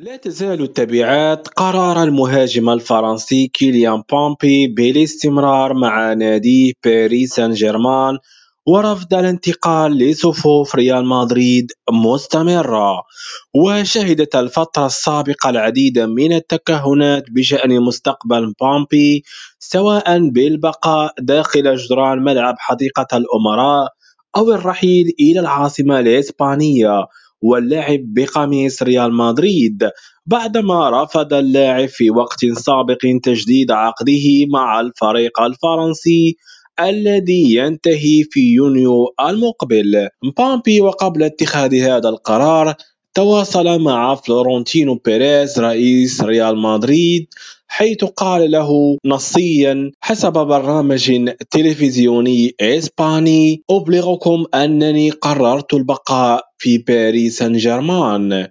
لا تزال تبعات قرار المهاجم الفرنسي كيليان بامبي بالاستمرار مع ناديه باريس سان جيرمان ورفض الانتقال لصفوف ريال مدريد مستمرة وشهدت الفترة السابقة العديد من التكهنات بشأن مستقبل بامبي سواء بالبقاء داخل جدران ملعب حديقة الأمراء أو الرحيل إلى العاصمة الإسبانية واللعب بقميص ريال مدريد بعدما رفض اللاعب في وقت سابق تجديد عقده مع الفريق الفرنسي الذي ينتهي في يونيو المقبل مبامبي وقبل اتخاذ هذا القرار تواصل مع فلورنتينو بيريز رئيس ريال مدريد حيث قال له نصيا حسب برنامج تلفزيوني اسباني ابلغكم انني قررت البقاء في باريس سان جيرمان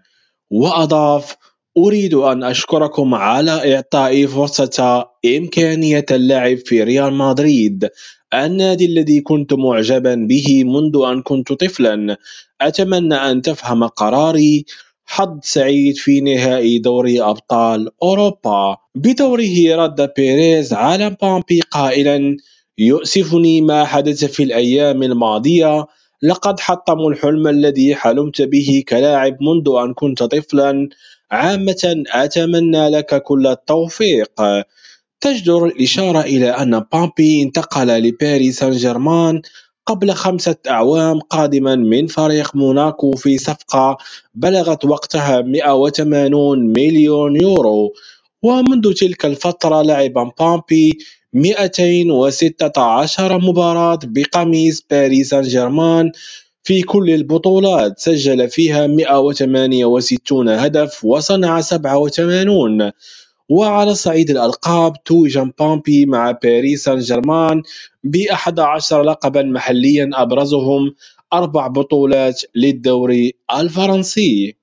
واضاف أريد أن أشكركم على إعطائي فرصة إمكانية اللعب في ريال مدريد النادي الذي كنت معجبا به منذ أن كنت طفلا أتمنى أن تفهم قراري حظ سعيد في نهائي دوري أبطال أوروبا بدوره رد بيريز على بامبي قائلا يؤسفني ما حدث في الأيام الماضية لقد حطموا الحلم الذي حلمت به كلاعب منذ أن كنت طفلا عامة أتمنى لك كل التوفيق تجدر الإشارة إلى أن بامبي انتقل لباريس سان جيرمان قبل خمسة أعوام قادما من فريق موناكو في صفقة بلغت وقتها 180 مليون يورو ومنذ تلك الفترة لعب بامبي 216 مباراة بقميص باريس سان جيرمان في كل البطولات سجل فيها 168 هدف وصنع 87 وعلى صعيد الألقاب توجم بامبي مع باريس سان جيرمان ب 11 لقبا محليا أبرزهم أربع بطولات للدوري الفرنسي